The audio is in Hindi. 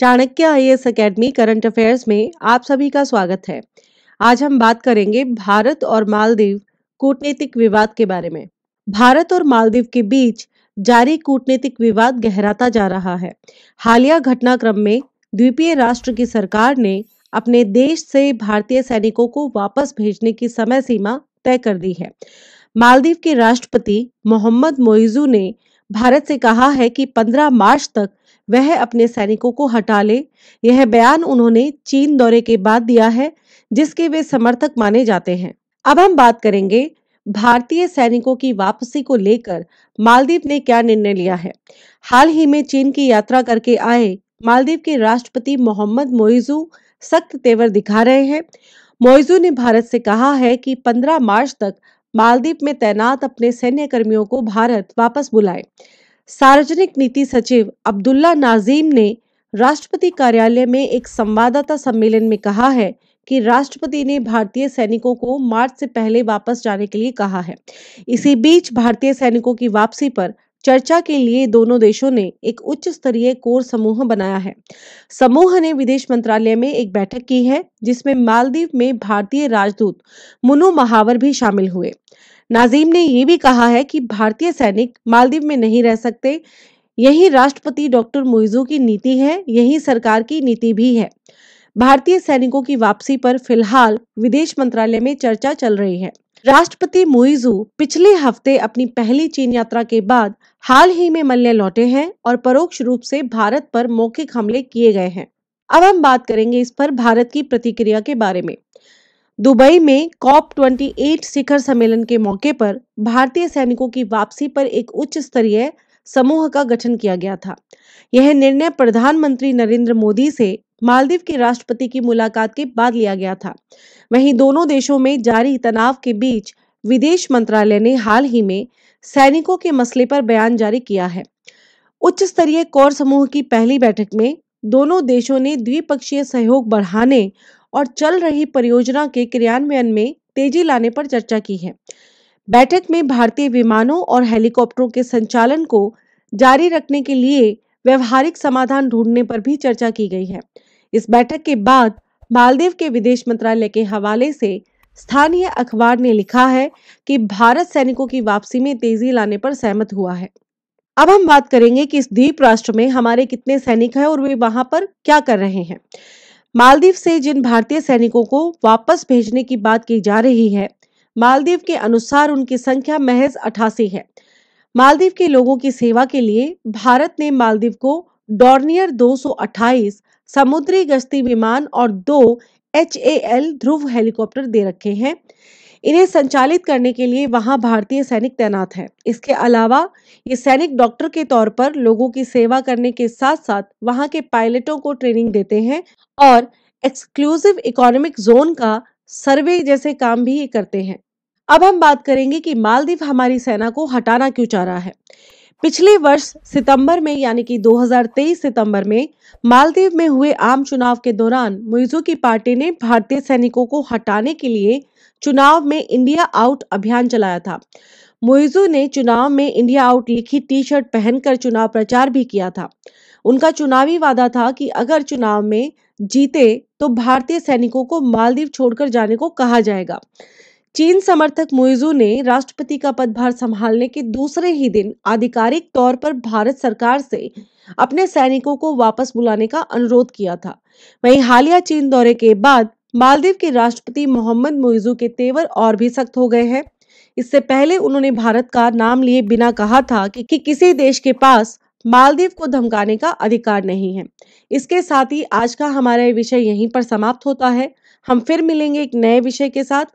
Chanakya I S academy current affairs में आप सभी का स्वागत है आज हम बात करेंगे भारत और मालदीव कूटनीतिक विवाद के बारे में भारत और मालदीव के बीच जारी कूटनीतिक विवाद गहराता जा रहा है हालिया घटनाक्रम में द्वीपीय राष्ट्र की सरकार ने अपने देश से भारतीय सैनिकों को वापस भेजने की समय सीमा तय कर दी है मालदीव के राष्ट्रपति मोहम्मद मोइजू ने भारत से कहा है कि 15 मार्च तक वह अपने सैनिकों को हटा ले यह बयान उन्होंने चीन दौरे के बाद दिया है जिसके वे समर्थक माने जाते हैं अब हम बात करेंगे भारतीय सैनिकों की वापसी को लेकर मालदीव ने क्या निर्णय लिया है हाल ही में चीन की यात्रा करके आए मालदीव के राष्ट्रपति मोहम्मद मोइजू सख्त तेवर दिखा रहे हैं मोइजू ने भारत से कहा है कि 15 मार्च तक मालदीव में तैनात अपने सैन्य कर्मियों को भारत वापस बुलाए सार्वजनिक नीति सचिव अब्दुल्ला नाजीम ने राष्ट्रपति कार्यालय में एक संवाददाता सम्मेलन में कहा है कि राष्ट्रपति ने भारतीय सैनिकों को मार्च से पहले वापस जाने के लिए कहा है इसी बीच भारतीय सैनिकों की वापसी पर चर्चा के लिए दोनों देशों ने एक उच्च स्तरीय कोर समूह बनाया है समूह ने विदेश मंत्रालय में एक बैठक की है जिसमें मालदीव में भारतीय राजदूत मुनु महावर भी शामिल हुए नाजीम ने ये भी कहा है कि भारतीय सैनिक मालदीव में नहीं रह सकते यही राष्ट्रपति डॉक्टर मुइजू की नीति है यही सरकार की नीति भी है भारतीय सैनिकों की वापसी पर फिलहाल विदेश मंत्रालय में चर्चा चल रही है राष्ट्रपति मुइजू पिछले हफ्ते अपनी पहली चीन यात्रा के बाद हाल ही में मल्ले लौटे हैं और परोक्ष रूप से भारत पर मौखिक हमले किए गए हैं अब हम बात करेंगे इस पर भारत की प्रतिक्रिया के बारे में दुबई में कॉप 28 शिखर सम्मेलन के मौके पर भारतीय सैनिकों की वापसी पर एक उच्च स्तरीय समूह का गठन किया गया था यह निर्णय प्रधानमंत्री नरेंद्र मोदी से मालदीव के राष्ट्रपति की मुलाकात के बाद लिया गया था वहीं दोनों देशों में जारी तनाव के बीच विदेश मंत्रालय ने हाल ही में सैनिकों के मसले पर बयान जारी किया है उच्च स्तरीय कोर समूह की पहली बैठक में दोनों देशों ने द्विपक्षीय सहयोग बढ़ाने और चल रही परियोजना के क्रियान्वयन में तेजी लाने पर चर्चा की है बैठक में भारतीय विमानों और हेलीकॉप्टरों के संचालन को जारी रखने के लिए व्यवहारिक समाधान ढूंढने पर भी चर्चा की गई है इस बैठक के बाद मालदीव के विदेश मंत्रालय के हवाले से स्थानीय अखबार ने लिखा है कि भारत सैनिकों की वापसी में तेजी लाने पर सहमत हुआ है अब हम बात करेंगे कि इस द्वीप राष्ट्र में हमारे कितने सैनिक हैं और वे वहां पर क्या कर रहे हैं मालदीव से जिन भारतीय सैनिकों को वापस भेजने की बात की जा रही है मालदीव के अनुसार उनकी संख्या महज अठासी है मालदीव के लोगों की सेवा के लिए भारत ने मालदीव को डॉर्नियर 228 समुद्री गश्ती विमान और दो एच ध्रुव हेलीकॉप्टर दे रखे हैं इन्हें संचालित करने के लिए वहां भारतीय सैनिक तैनात हैं इसके अलावा ये सैनिक डॉक्टर के तौर पर लोगों की सेवा करने के साथ साथ वहां के पायलटों को ट्रेनिंग देते हैं और एक्सक्लूसिव इकोनॉमिक जोन का सर्वे जैसे काम भी करते हैं अब हम बात करेंगे कि मालदीव हमारी सेना को हटाना क्यों चाह रहा है पिछले वर्ष सितंबर में यानी कि 2023 सितंबर में मालदीव में हुए आम चुनाव के दौरान मुइजू की पार्टी ने भारतीय सैनिकों को हटाने के लिए चुनाव में इंडिया आउट अभियान चलाया था मुइजू ने चुनाव में इंडिया आउट लिखी टी शर्ट पहनकर चुनाव प्रचार भी किया था उनका चुनावी वादा था कि अगर चुनाव में जीते तो भारतीय सैनिकों को मालदीव छोड़कर जाने को कहा जाएगा चीन समर्थक मुइजू ने राष्ट्रपति का पदभार संभालने के दूसरे ही दिन आधिकारिक तौर पर भारत सरकार से अपने सैनिकों को वापस बुलाने का अनुरोध किया था वहीं हालिया चीन दौरे के बाद मालदीव के राष्ट्रपति मोहम्मद मुइजू के तेवर और भी सख्त हो गए हैं इससे पहले उन्होंने भारत का नाम लिए बिना कहा था कि, कि किसी देश के पास मालदीव को धमकाने का अधिकार नहीं है इसके साथ ही आज का हमारा विषय यहीं पर समाप्त होता है हम फिर मिलेंगे एक नए विषय के साथ